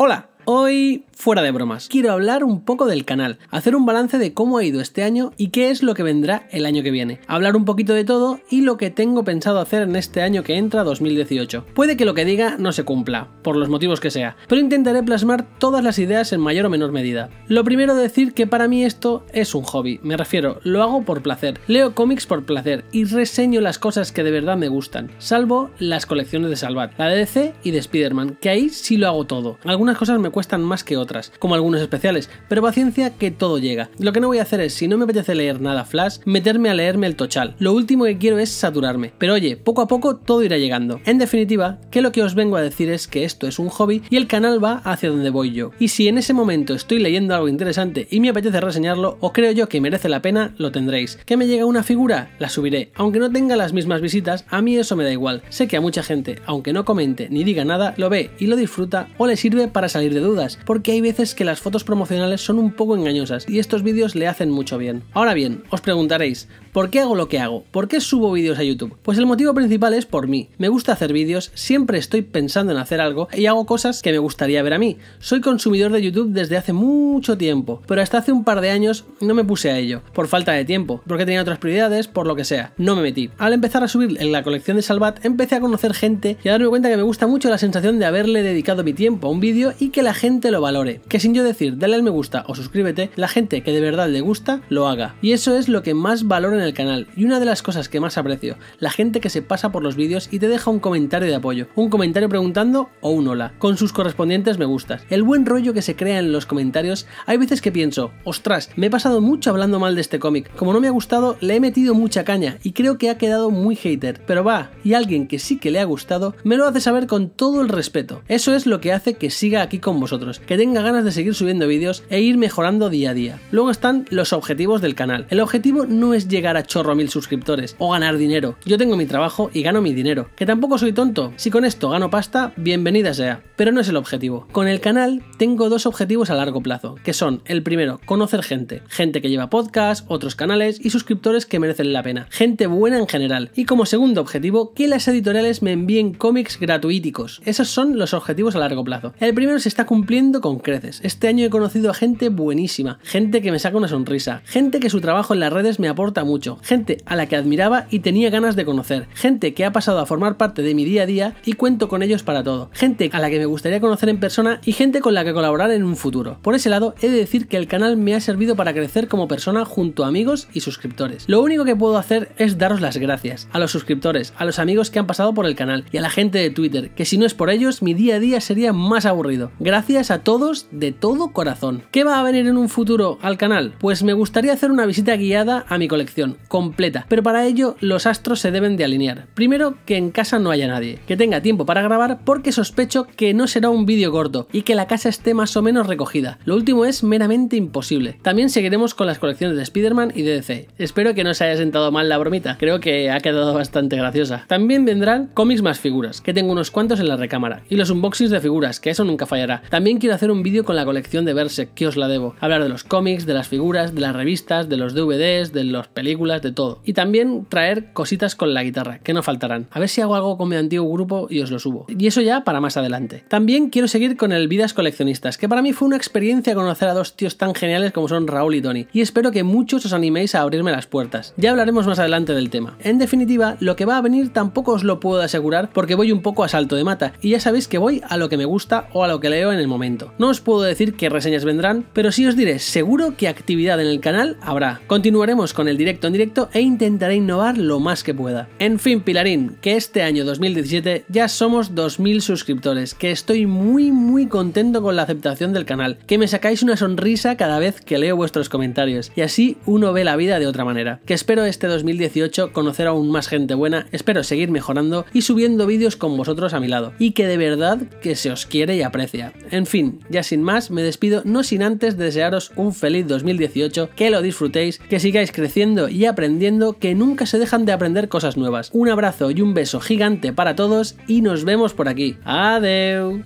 Hola. Hoy, fuera de bromas, quiero hablar un poco del canal, hacer un balance de cómo ha ido este año y qué es lo que vendrá el año que viene, hablar un poquito de todo y lo que tengo pensado hacer en este año que entra 2018. Puede que lo que diga no se cumpla, por los motivos que sea, pero intentaré plasmar todas las ideas en mayor o menor medida. Lo primero decir que para mí esto es un hobby, me refiero, lo hago por placer, leo cómics por placer y reseño las cosas que de verdad me gustan, salvo las colecciones de Salvat, la de DC y de Spider-Man, que ahí sí lo hago todo. Algunas cosas me cuestan más que otras, como algunos especiales, pero paciencia que todo llega. Lo que no voy a hacer es, si no me apetece leer nada Flash, meterme a leerme el tochal. Lo último que quiero es saturarme, pero oye, poco a poco todo irá llegando. En definitiva, que lo que os vengo a decir es que esto es un hobby y el canal va hacia donde voy yo. Y si en ese momento estoy leyendo algo interesante y me apetece reseñarlo, o creo yo que merece la pena, lo tendréis. ¿Que me llega una figura? La subiré. Aunque no tenga las mismas visitas, a mí eso me da igual. Sé que a mucha gente, aunque no comente ni diga nada, lo ve y lo disfruta o le sirve para salir de duda dudas, porque hay veces que las fotos promocionales son un poco engañosas y estos vídeos le hacen mucho bien. Ahora bien, os preguntaréis, ¿por qué hago lo que hago? ¿Por qué subo vídeos a YouTube? Pues el motivo principal es por mí. Me gusta hacer vídeos, siempre estoy pensando en hacer algo y hago cosas que me gustaría ver a mí. Soy consumidor de YouTube desde hace mucho tiempo, pero hasta hace un par de años no me puse a ello, por falta de tiempo, porque tenía otras prioridades, por lo que sea. No me metí. Al empezar a subir en la colección de Salvat, empecé a conocer gente y a darme cuenta que me gusta mucho la sensación de haberle dedicado mi tiempo a un vídeo y que la la gente lo valore. Que sin yo decir dale al me gusta o suscríbete, la gente que de verdad le gusta lo haga. Y eso es lo que más valoro en el canal y una de las cosas que más aprecio. La gente que se pasa por los vídeos y te deja un comentario de apoyo. Un comentario preguntando o un hola. Con sus correspondientes me gustas. El buen rollo que se crea en los comentarios. Hay veces que pienso, ostras, me he pasado mucho hablando mal de este cómic. Como no me ha gustado, le he metido mucha caña y creo que ha quedado muy hater. Pero va, y alguien que sí que le ha gustado, me lo hace saber con todo el respeto. Eso es lo que hace que siga aquí como vosotros, que tenga ganas de seguir subiendo vídeos e ir mejorando día a día. Luego están los objetivos del canal. El objetivo no es llegar a chorro mil suscriptores o ganar dinero. Yo tengo mi trabajo y gano mi dinero. Que tampoco soy tonto. Si con esto gano pasta, bienvenida sea. Pero no es el objetivo. Con el canal tengo dos objetivos a largo plazo, que son el primero, conocer gente. Gente que lleva podcast, otros canales y suscriptores que merecen la pena. Gente buena en general. Y como segundo objetivo, que las editoriales me envíen cómics gratuíticos. Esos son los objetivos a largo plazo. El primero se está cumpliendo con creces. Este año he conocido a gente buenísima, gente que me saca una sonrisa, gente que su trabajo en las redes me aporta mucho, gente a la que admiraba y tenía ganas de conocer, gente que ha pasado a formar parte de mi día a día y cuento con ellos para todo, gente a la que me gustaría conocer en persona y gente con la que colaborar en un futuro. Por ese lado, he de decir que el canal me ha servido para crecer como persona junto a amigos y suscriptores. Lo único que puedo hacer es daros las gracias a los suscriptores, a los amigos que han pasado por el canal y a la gente de Twitter, que si no es por ellos mi día a día sería más aburrido. Gracias gracias a todos de todo corazón. ¿Qué va a venir en un futuro al canal? Pues me gustaría hacer una visita guiada a mi colección, completa, pero para ello los astros se deben de alinear. Primero, que en casa no haya nadie, que tenga tiempo para grabar porque sospecho que no será un vídeo corto y que la casa esté más o menos recogida. Lo último es meramente imposible. También seguiremos con las colecciones de Spider-Man y de DC. Espero que no se haya sentado mal la bromita, creo que ha quedado bastante graciosa. También vendrán cómics más figuras, que tengo unos cuantos en la recámara, y los unboxings de figuras, que eso nunca fallará. También quiero hacer un vídeo con la colección de Berserk, que os la debo. Hablar de los cómics, de las figuras, de las revistas, de los DVDs, de las películas, de todo. Y también traer cositas con la guitarra, que no faltarán. A ver si hago algo con mi antiguo grupo y os lo subo. Y eso ya para más adelante. También quiero seguir con el Vidas Coleccionistas, que para mí fue una experiencia conocer a dos tíos tan geniales como son Raúl y Tony. Y espero que muchos os animéis a abrirme las puertas. Ya hablaremos más adelante del tema. En definitiva, lo que va a venir tampoco os lo puedo asegurar porque voy un poco a salto de mata. Y ya sabéis que voy a lo que me gusta o a lo que leo en el momento. No os puedo decir qué reseñas vendrán, pero sí os diré seguro que actividad en el canal habrá. Continuaremos con el directo en directo e intentaré innovar lo más que pueda. En fin, Pilarín, que este año 2017 ya somos 2.000 suscriptores, que estoy muy muy contento con la aceptación del canal, que me sacáis una sonrisa cada vez que leo vuestros comentarios, y así uno ve la vida de otra manera. Que espero este 2018 conocer aún más gente buena, espero seguir mejorando y subiendo vídeos con vosotros a mi lado, y que de verdad que se os quiere y aprecia. En fin, ya sin más, me despido no sin antes desearos un feliz 2018, que lo disfrutéis, que sigáis creciendo y aprendiendo, que nunca se dejan de aprender cosas nuevas. Un abrazo y un beso gigante para todos y nos vemos por aquí. Adeu.